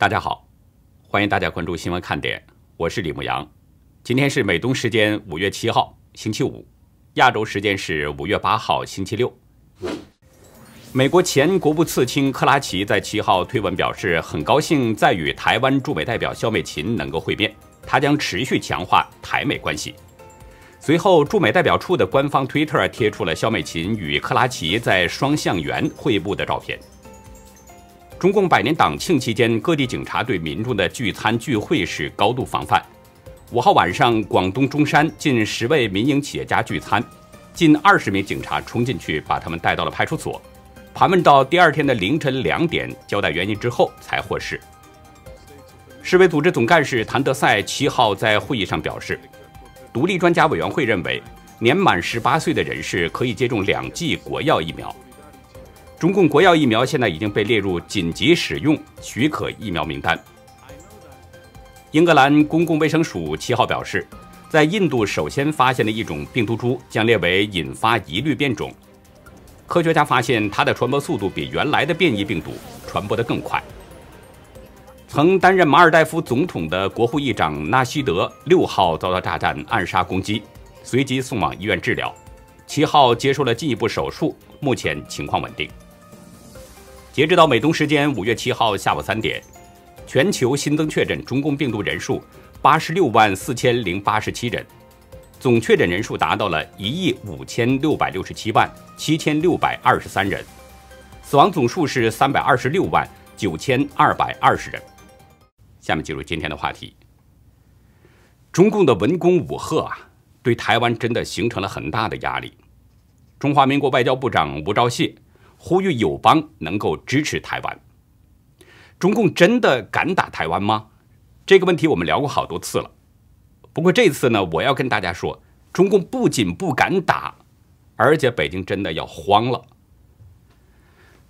大家好，欢迎大家关注新闻看点，我是李牧阳。今天是美东时间五月七号星期五，亚洲时间是五月八号星期六。美国前国务次卿克拉奇在七号推文表示，很高兴再与台湾驻美代表肖美琴能够会面，他将持续强化台美关系。随后，驻美代表处的官方推特贴出了肖美琴与克拉奇在双向园会晤的照片。中共百年党庆期间，各地警察对民众的聚餐聚会是高度防范。五号晚上，广东中山近十位民营企业家聚餐，近二十名警察冲进去把他们带到了派出所，盘问到第二天的凌晨两点，交代原因之后才获释。世卫组织总干事谭德赛七号在会议上表示，独立专家委员会认为，年满十八岁的人士可以接种两剂国药疫苗。中共国药疫苗现在已经被列入紧急使用许可疫苗名单。英格兰公共卫生署七号表示，在印度首先发现的一种病毒株将列为引发疑虑变种。科学家发现它的传播速度比原来的变异病毒传播得更快。曾担任马尔代夫总统的国会议长纳希德六号遭到炸弹暗杀攻击，随即送往医院治疗。七号接受了进一步手术，目前情况稳定。截止到美东时间五月七号下午三点，全球新增确诊中共病毒人数八十六万四千零八十七人，总确诊人数达到了一亿五千六百六十七万七千六百二十三人，死亡总数是三百二十六万九千二百二十人。下面进入今天的话题，中共的文攻武赫啊，对台湾真的形成了很大的压力。中华民国外交部长吴钊燮。呼吁友邦能够支持台湾。中共真的敢打台湾吗？这个问题我们聊过好多次了。不过这次呢，我要跟大家说，中共不仅不敢打，而且北京真的要慌了。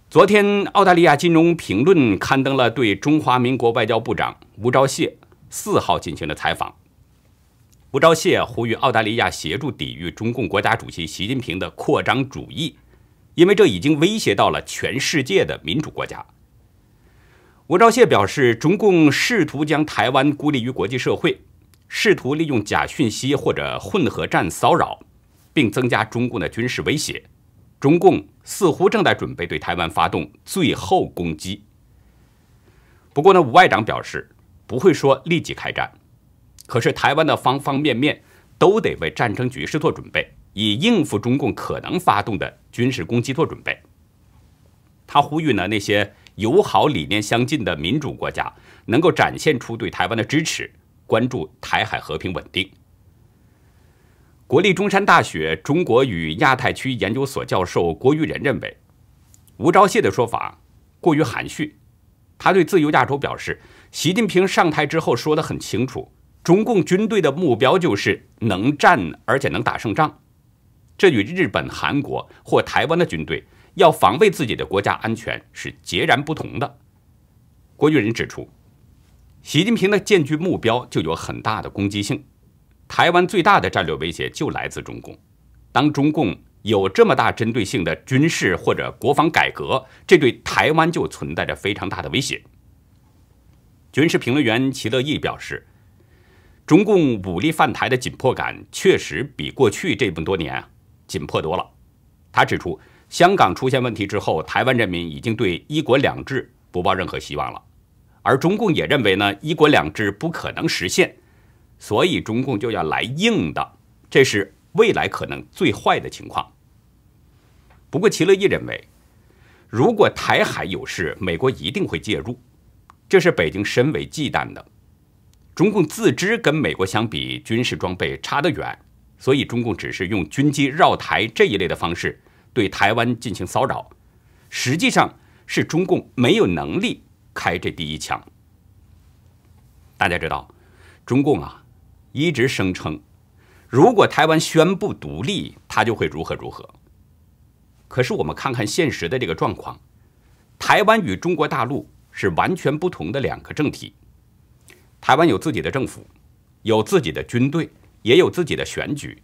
昨天，《澳大利亚金融评论》刊登了对中华民国外交部长吴钊燮四号进行的采访。吴钊燮呼吁澳大利亚协助抵御中共国家主席习近平的扩张主义。因为这已经威胁到了全世界的民主国家。吴钊燮表示，中共试图将台湾孤立于国际社会，试图利用假讯息或者混合战骚扰，并增加中共的军事威胁。中共似乎正在准备对台湾发动最后攻击。不过呢，吴外长表示不会说立即开战，可是台湾的方方面面都得为战争局势做准备。以应付中共可能发动的军事攻击做准备。他呼吁呢那些友好理念相近的民主国家能够展现出对台湾的支持，关注台海和平稳定。国立中山大学中国与亚太区研究所教授郭玉仁认为，吴钊燮的说法过于含蓄。他对自由亚洲表示，习近平上台之后说的很清楚，中共军队的目标就是能战而且能打胜仗。这与日本、韩国或台湾的军队要防卫自己的国家安全是截然不同的。郭俊人指出，习近平的建军目标就有很大的攻击性。台湾最大的战略威胁就来自中共。当中共有这么大针对性的军事或者国防改革，这对台湾就存在着非常大的威胁。军事评论员齐乐毅表示，中共武力犯台的紧迫感确实比过去这么多年紧迫多了。他指出，香港出现问题之后，台湾人民已经对“一国两制”不抱任何希望了，而中共也认为呢，“一国两制”不可能实现，所以中共就要来硬的，这是未来可能最坏的情况。不过，齐乐义认为，如果台海有事，美国一定会介入，这是北京深为忌惮的。中共自知跟美国相比，军事装备差得远。所以，中共只是用军机绕台这一类的方式对台湾进行骚扰，实际上是中共没有能力开这第一枪。大家知道，中共啊一直声称，如果台湾宣布独立，他就会如何如何。可是我们看看现实的这个状况，台湾与中国大陆是完全不同的两个政体，台湾有自己的政府，有自己的军队。也有自己的选举，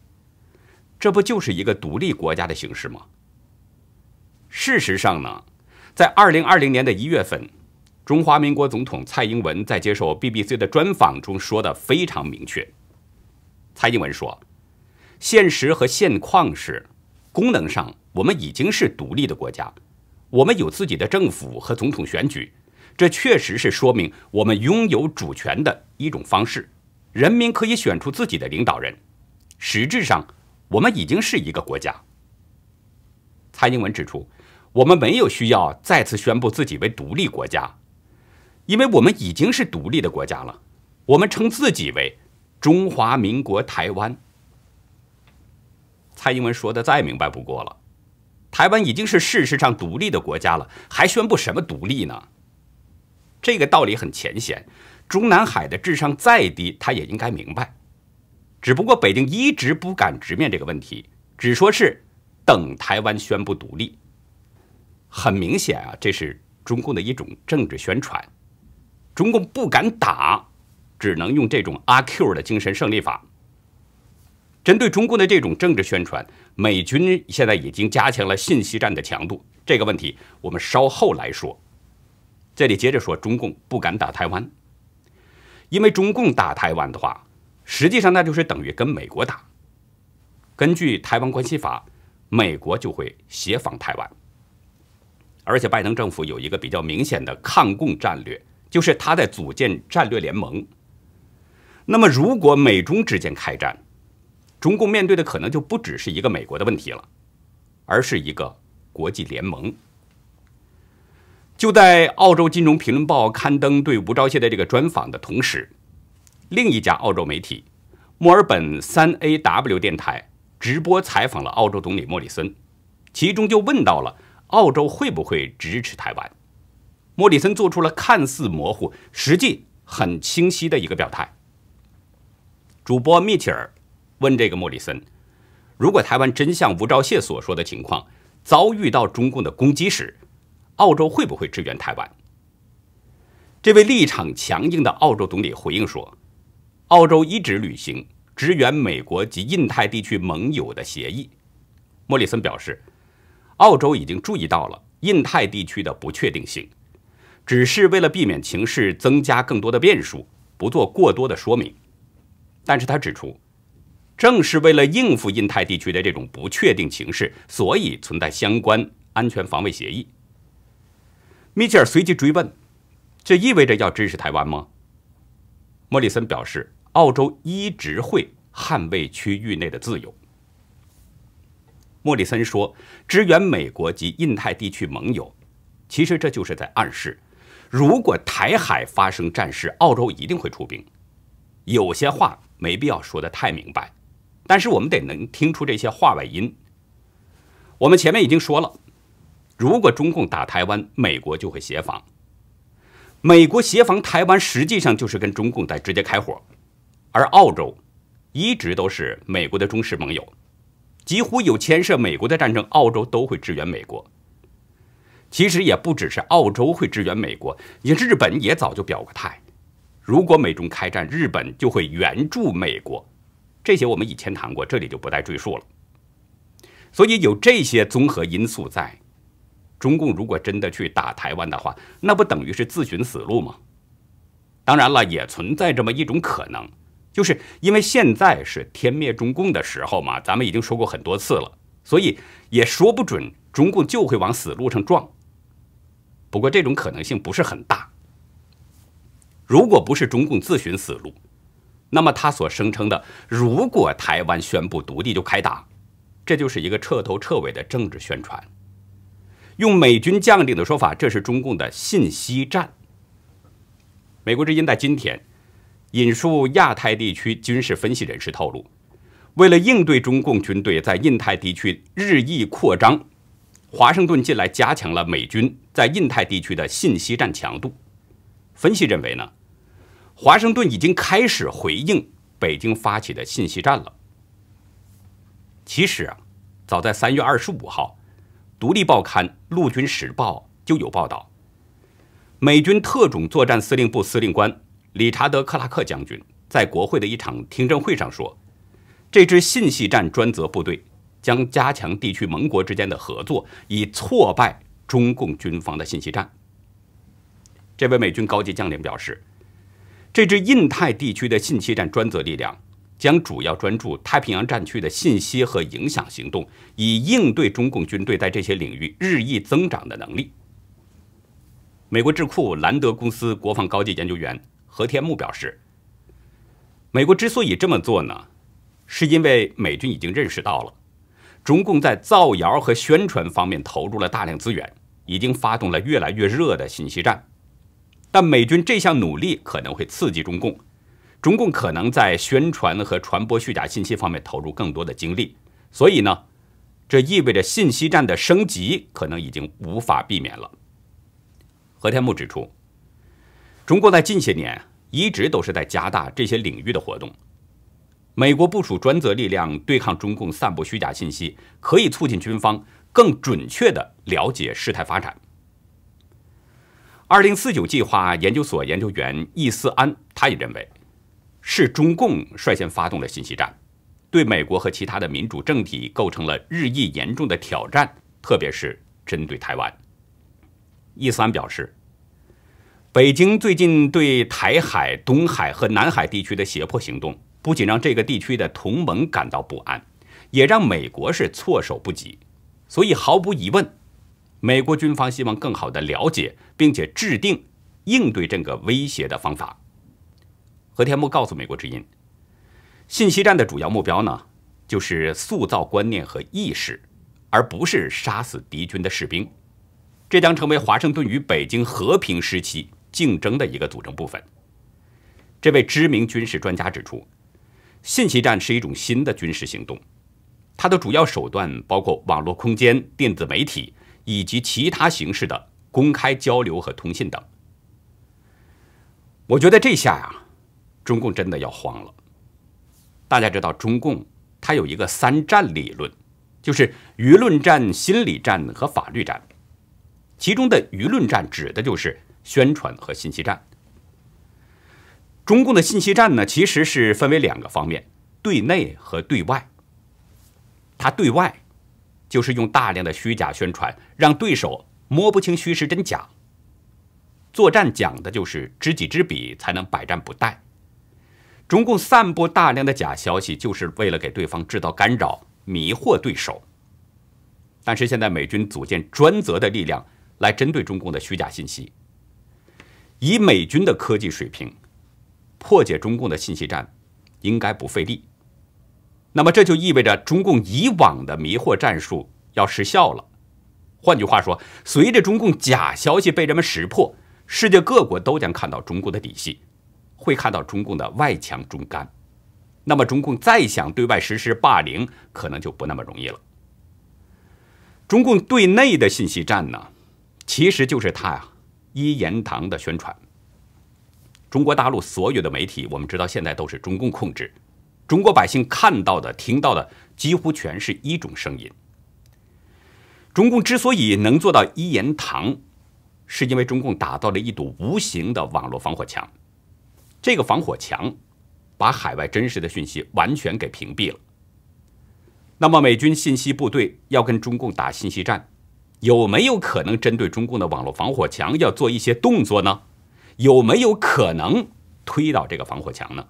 这不就是一个独立国家的形式吗？事实上呢，在二零二零年的一月份，中华民国总统蔡英文在接受 BBC 的专访中说的非常明确。蔡英文说：“现实和现况是，功能上我们已经是独立的国家，我们有自己的政府和总统选举，这确实是说明我们拥有主权的一种方式。”人民可以选出自己的领导人，实质上，我们已经是一个国家。蔡英文指出，我们没有需要再次宣布自己为独立国家，因为我们已经是独立的国家了。我们称自己为“中华民国台湾”。蔡英文说的再明白不过了，台湾已经是事实上独立的国家了，还宣布什么独立呢？这个道理很浅显。中南海的智商再低，他也应该明白。只不过北京一直不敢直面这个问题，只说是等台湾宣布独立。很明显啊，这是中共的一种政治宣传。中共不敢打，只能用这种阿 Q 的精神胜利法。针对中共的这种政治宣传，美军现在已经加强了信息战的强度。这个问题我们稍后来说。这里接着说，中共不敢打台湾。因为中共打台湾的话，实际上那就是等于跟美国打。根据台湾关系法，美国就会协防台湾。而且拜登政府有一个比较明显的抗共战略，就是他在组建战略联盟。那么，如果美中之间开战，中共面对的可能就不只是一个美国的问题了，而是一个国际联盟。就在《澳洲金融评论报》刊登对吴钊燮的这个专访的同时，另一家澳洲媒体墨尔本 3AW 电台直播采访了澳洲总理莫里森，其中就问到了澳洲会不会支持台湾。莫里森做出了看似模糊、实际很清晰的一个表态。主播密切尔问这个莫里森，如果台湾真像吴钊燮所说的情况，遭遇到中共的攻击时。澳洲会不会支援台湾？这位立场强硬的澳洲总理回应说：“澳洲一直履行支援美国及印太地区盟友的协议。”莫里森表示，澳洲已经注意到了印太地区的不确定性，只是为了避免情势增加更多的变数，不做过多的说明。但是他指出，正是为了应付印太地区的这种不确定情势，所以存在相关安全防卫协议。米切尔随即追问：“这意味着要支持台湾吗？”莫里森表示：“澳洲一直会捍卫区域内的自由。”莫里森说：“支援美国及印太地区盟友，其实这就是在暗示，如果台海发生战事，澳洲一定会出兵。”有些话没必要说得太明白，但是我们得能听出这些话外音。我们前面已经说了。如果中共打台湾，美国就会协防。美国协防台湾，实际上就是跟中共在直接开火。而澳洲一直都是美国的忠实盟友，几乎有牵涉美国的战争，澳洲都会支援美国。其实也不只是澳洲会支援美国，也日本也早就表过态，如果美中开战，日本就会援助美国。这些我们以前谈过，这里就不再赘述了。所以有这些综合因素在。中共如果真的去打台湾的话，那不等于是自寻死路吗？当然了，也存在这么一种可能，就是因为现在是天灭中共的时候嘛，咱们已经说过很多次了，所以也说不准中共就会往死路上撞。不过这种可能性不是很大。如果不是中共自寻死路，那么他所声称的如果台湾宣布独立就开打，这就是一个彻头彻尾的政治宣传。用美军将领的说法，这是中共的信息战。美国之音在今天引述亚太地区军事分析人士透露，为了应对中共军队在印太地区日益扩张，华盛顿近来加强了美军在印太地区的信息战强度。分析认为呢，华盛顿已经开始回应北京发起的信息战了。其实啊，早在三月二十五号。独立报刊《陆军时报》就有报道，美军特种作战司令部司令官理查德·克拉克将军在国会的一场听证会上说：“这支信息战专责部队将加强地区盟国之间的合作，以挫败中共军方的信息战。”这位美军高级将领表示：“这支印太地区的信息战专责力量。”将主要专注太平洋战区的信息和影响行动，以应对中共军队在这些领域日益增长的能力。美国智库兰德公司国防高级研究员何天木表示：“美国之所以这么做呢，是因为美军已经认识到了中共在造谣和宣传方面投入了大量资源，已经发动了越来越热的信息战。但美军这项努力可能会刺激中共。”中共可能在宣传和传播虚假信息方面投入更多的精力，所以呢，这意味着信息战的升级可能已经无法避免了。何天木指出，中国在近些年一直都是在加大这些领域的活动。美国部署专责力量对抗中共散布虚假信息，可以促进军方更准确地了解事态发展。二零四九计划研究所研究员易思安，他也认为。是中共率先发动了信息战，对美国和其他的民主政体构成了日益严重的挑战，特别是针对台湾。伊三表示，北京最近对台海、东海和南海地区的胁迫行动，不仅让这个地区的同盟感到不安，也让美国是措手不及。所以，毫无疑问，美国军方希望更好地了解并且制定应对这个威胁的方法。何天木告诉《美国之音》，信息战的主要目标呢，就是塑造观念和意识，而不是杀死敌军的士兵。这将成为华盛顿与北京和平时期竞争的一个组成部分。这位知名军事专家指出，信息战是一种新的军事行动，它的主要手段包括网络空间、电子媒体以及其他形式的公开交流和通信等。我觉得这下啊。中共真的要慌了。大家知道，中共它有一个三战理论，就是舆论战、心理战和法律战。其中的舆论战指的就是宣传和信息战。中共的信息战呢，其实是分为两个方面，对内和对外。它对外，就是用大量的虚假宣传，让对手摸不清虚实真假。作战讲的就是知己知彼，才能百战不殆。中共散布大量的假消息，就是为了给对方制造干扰、迷惑对手。但是现在美军组建专责的力量来针对中共的虚假信息，以美军的科技水平破解中共的信息战，应该不费力。那么这就意味着中共以往的迷惑战术要失效了。换句话说，随着中共假消息被人们识破，世界各国都将看到中国的底细。会看到中共的外强中干，那么中共再想对外实施霸凌，可能就不那么容易了。中共对内的信息战呢，其实就是他呀一言堂的宣传。中国大陆所有的媒体，我们知道现在都是中共控制，中国百姓看到的、听到的几乎全是一种声音。中共之所以能做到一言堂，是因为中共打造了一堵无形的网络防火墙。这个防火墙把海外真实的讯息完全给屏蔽了。那么，美军信息部队要跟中共打信息战，有没有可能针对中共的网络防火墙要做一些动作呢？有没有可能推倒这个防火墙呢？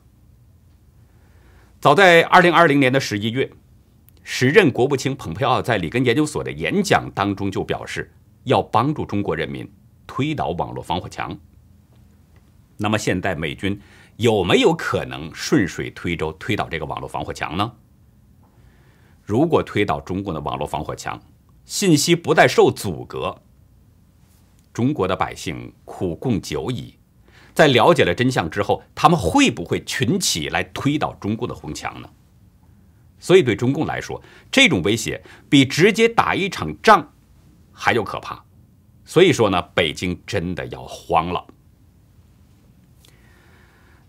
早在二零二零年的十一月，时任国务卿蓬佩奥在里根研究所的演讲当中就表示，要帮助中国人民推倒网络防火墙。那么现在美军有没有可能顺水推舟推倒这个网络防火墙呢？如果推倒中共的网络防火墙，信息不再受阻隔，中国的百姓苦共久矣，在了解了真相之后，他们会不会群起来推倒中共的红墙呢？所以对中共来说，这种威胁比直接打一场仗还要可怕。所以说呢，北京真的要慌了。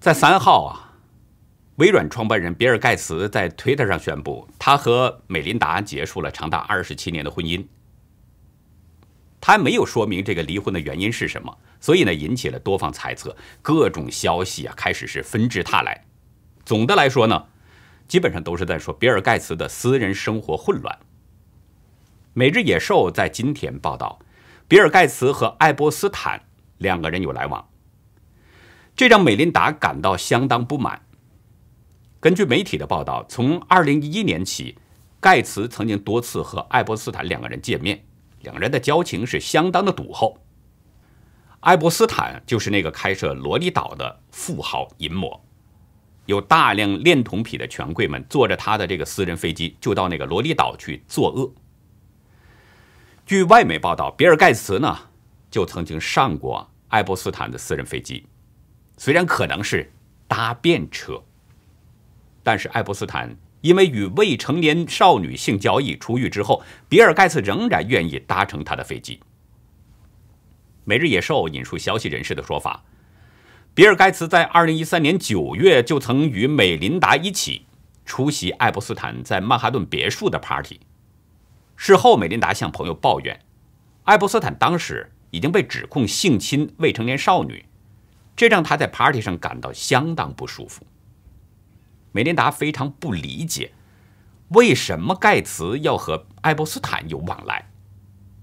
在三号啊，微软创办人比尔·盖茨在推特上宣布，他和美琳达结束了长达二十七年的婚姻。他没有说明这个离婚的原因是什么，所以呢，引起了多方猜测，各种消息啊开始是纷至沓来。总的来说呢，基本上都是在说比尔·盖茨的私人生活混乱。《每日野兽》在今天报道，比尔·盖茨和爱泼斯坦两个人有来往。这让美琳达感到相当不满。根据媒体的报道，从二零一一年起，盖茨曾经多次和爱伯斯坦两个人见面，两人的交情是相当的笃厚。爱伯斯坦就是那个开设萝莉岛的富豪淫魔，有大量恋童癖的权贵们坐着他的这个私人飞机，就到那个萝莉岛去作恶。据外媒报道，比尔·盖茨呢，就曾经上过爱伯斯坦的私人飞机。虽然可能是搭便车，但是爱泼斯坦因为与未成年少女性交易出狱之后，比尔盖茨仍然愿意搭乘他的飞机。《每日野兽》引述消息人士的说法，比尔盖茨在二零一三年九月就曾与美琳达一起出席爱泼斯坦在曼哈顿别墅的 party。事后，美琳达向朋友抱怨，爱泼斯坦当时已经被指控性侵未成年少女。这让他在 party 上感到相当不舒服。梅琳达非常不理解，为什么盖茨要和爱泼斯坦有往来，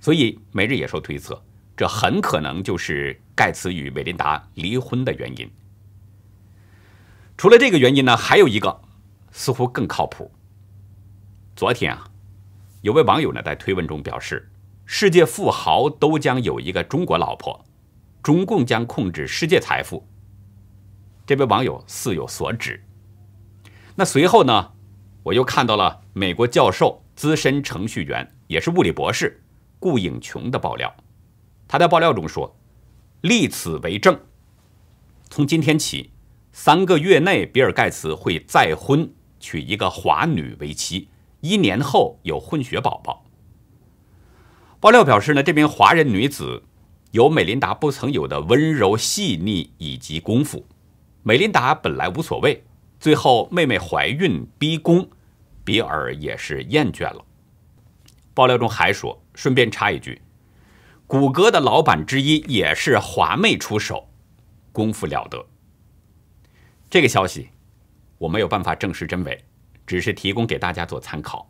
所以《每日野兽》推测，这很可能就是盖茨与梅琳达离婚的原因。除了这个原因呢，还有一个似乎更靠谱。昨天啊，有位网友呢在推文中表示：“世界富豪都将有一个中国老婆。”中共将控制世界财富，这位网友似有所指。那随后呢？我又看到了美国教授、资深程序员，也是物理博士顾颖琼的爆料。他在爆料中说：“立此为证，从今天起，三个月内，比尔盖茨会再婚，娶一个华女为妻，一年后有混血宝宝。”爆料表示呢，这名华人女子。有美琳达不曾有的温柔细腻以及功夫。美琳达本来无所谓，最后妹妹怀孕逼宫，比尔也是厌倦了。爆料中还说，顺便插一句，谷歌的老板之一也是华妹出手，功夫了得。这个消息我没有办法证实真伪，只是提供给大家做参考。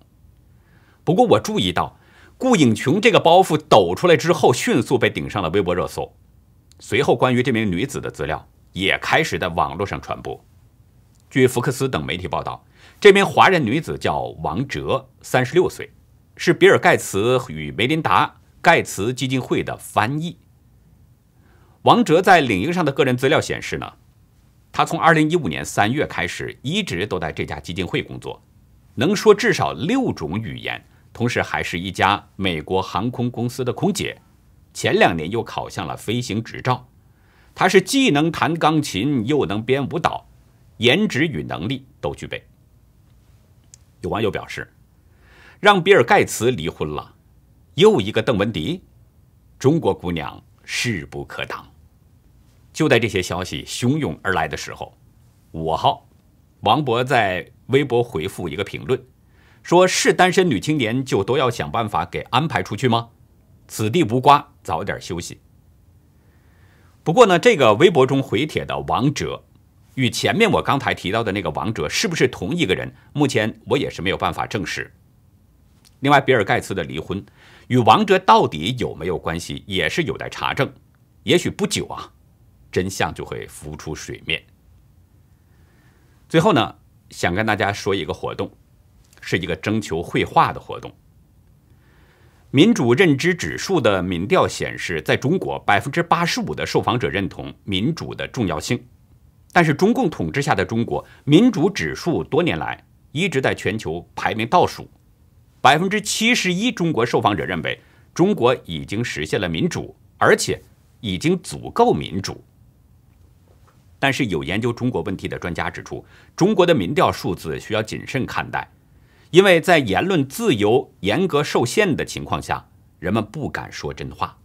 不过我注意到。顾影琼这个包袱抖出来之后，迅速被顶上了微博热搜。随后，关于这名女子的资料也开始在网络上传播。据福克斯等媒体报道，这名华人女子叫王哲，三十六岁，是比尔·盖茨与梅琳达·盖茨基金会的翻译。王哲在领英上的个人资料显示，呢，他从二零一五年三月开始，一直都在这家基金会工作，能说至少六种语言。同时还是一家美国航空公司的空姐，前两年又考上了飞行执照。她是既能弹钢琴又能编舞蹈，颜值与能力都具备。有网友表示：“让比尔盖茨离婚了，又一个邓文迪，中国姑娘势不可挡。”就在这些消息汹涌而来的时候，五号，王博在微博回复一个评论。说是单身女青年就都要想办法给安排出去吗？此地无瓜，早点休息。不过呢，这个微博中回帖的王哲，与前面我刚才提到的那个王哲是不是同一个人，目前我也是没有办法证实。另外，比尔盖茨的离婚与王哲到底有没有关系，也是有待查证。也许不久啊，真相就会浮出水面。最后呢，想跟大家说一个活动。是一个征求绘画的活动。民主认知指数的民调显示，在中国，百分之八十五的受访者认同民主的重要性。但是，中共统治下的中国，民主指数多年来一直在全球排名倒数。百分之七十一中国受访者认为，中国已经实现了民主，而且已经足够民主。但是，有研究中国问题的专家指出，中国的民调数字需要谨慎看待。因为在言论自由严格受限的情况下，人们不敢说真话。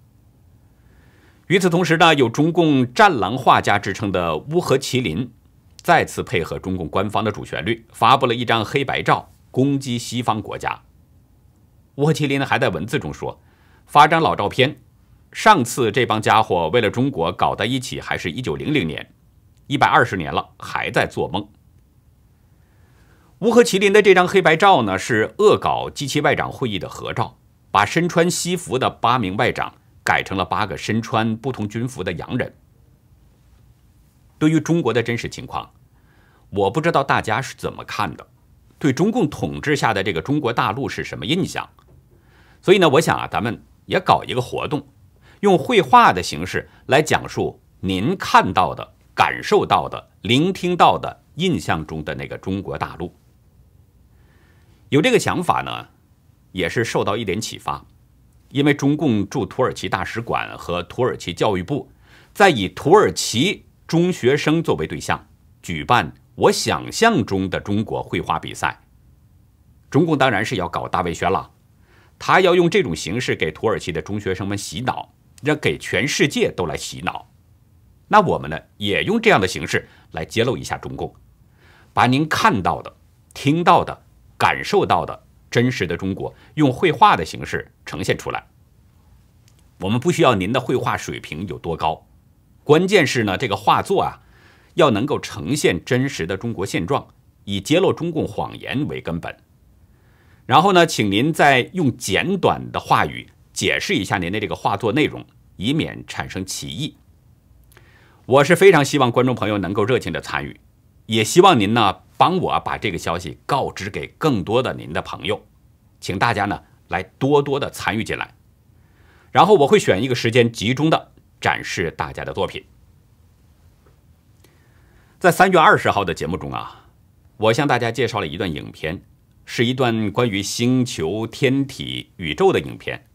与此同时呢，有中共“战狼”画家之称的乌合麒麟，再次配合中共官方的主旋律，发布了一张黑白照攻击西方国家。乌合麒麟还在文字中说：“发张老照片，上次这帮家伙为了中国搞在一起还是一九零零年，一百二十年了，还在做梦。”乌合麒麟的这张黑白照呢，是恶搞机器外长会议的合照，把身穿西服的八名外长改成了八个身穿不同军服的洋人。对于中国的真实情况，我不知道大家是怎么看的，对中共统治下的这个中国大陆是什么印象？所以呢，我想啊，咱们也搞一个活动，用绘画的形式来讲述您看到的、感受到的、聆听到的印象中的那个中国大陆。有这个想法呢，也是受到一点启发，因为中共驻土耳其大使馆和土耳其教育部在以土耳其中学生作为对象举办我想象中的中国绘画比赛，中共当然是要搞大宣了，他要用这种形式给土耳其的中学生们洗脑，让给全世界都来洗脑。那我们呢，也用这样的形式来揭露一下中共，把您看到的、听到的。感受到的真实的中国，用绘画的形式呈现出来。我们不需要您的绘画水平有多高，关键是呢，这个画作啊，要能够呈现真实的中国现状，以揭露中共谎言为根本。然后呢，请您再用简短的话语解释一下您的这个画作内容，以免产生歧义。我是非常希望观众朋友能够热情的参与，也希望您呢。帮我把这个消息告知给更多的您的朋友，请大家呢来多多的参与进来。然后我会选一个时间集中的展示大家的作品。在三月二十号的节目中啊，我向大家介绍了一段影片，是一段关于星球、天体、宇宙的影片。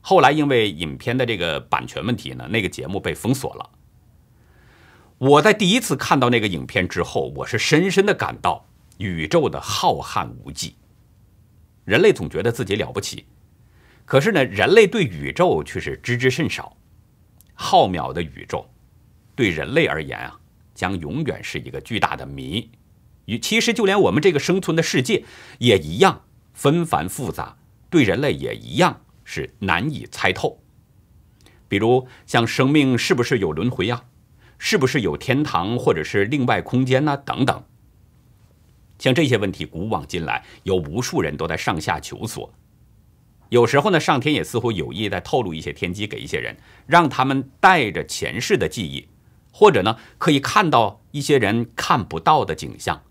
后来因为影片的这个版权问题呢，那个节目被封锁了。我在第一次看到那个影片之后，我是深深的感到宇宙的浩瀚无际。人类总觉得自己了不起，可是呢，人类对宇宙却是知之甚少。浩渺的宇宙，对人类而言啊，将永远是一个巨大的谜。与其实，就连我们这个生存的世界也一样，纷繁复杂，对人类也一样是难以猜透。比如，像生命是不是有轮回啊？是不是有天堂或者是另外空间呢？等等，像这些问题，古往今来有无数人都在上下求索。有时候呢，上天也似乎有意在透露一些天机给一些人，让他们带着前世的记忆，或者呢，可以看到一些人看不到的景象。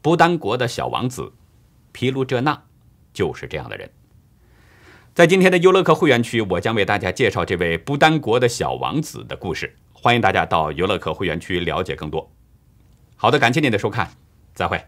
不丹国的小王子皮卢哲那，就是这样的人。在今天的优乐客会员区，我将为大家介绍这位不丹国的小王子的故事。欢迎大家到游乐客会员区了解更多。好的，感谢您的收看，再会。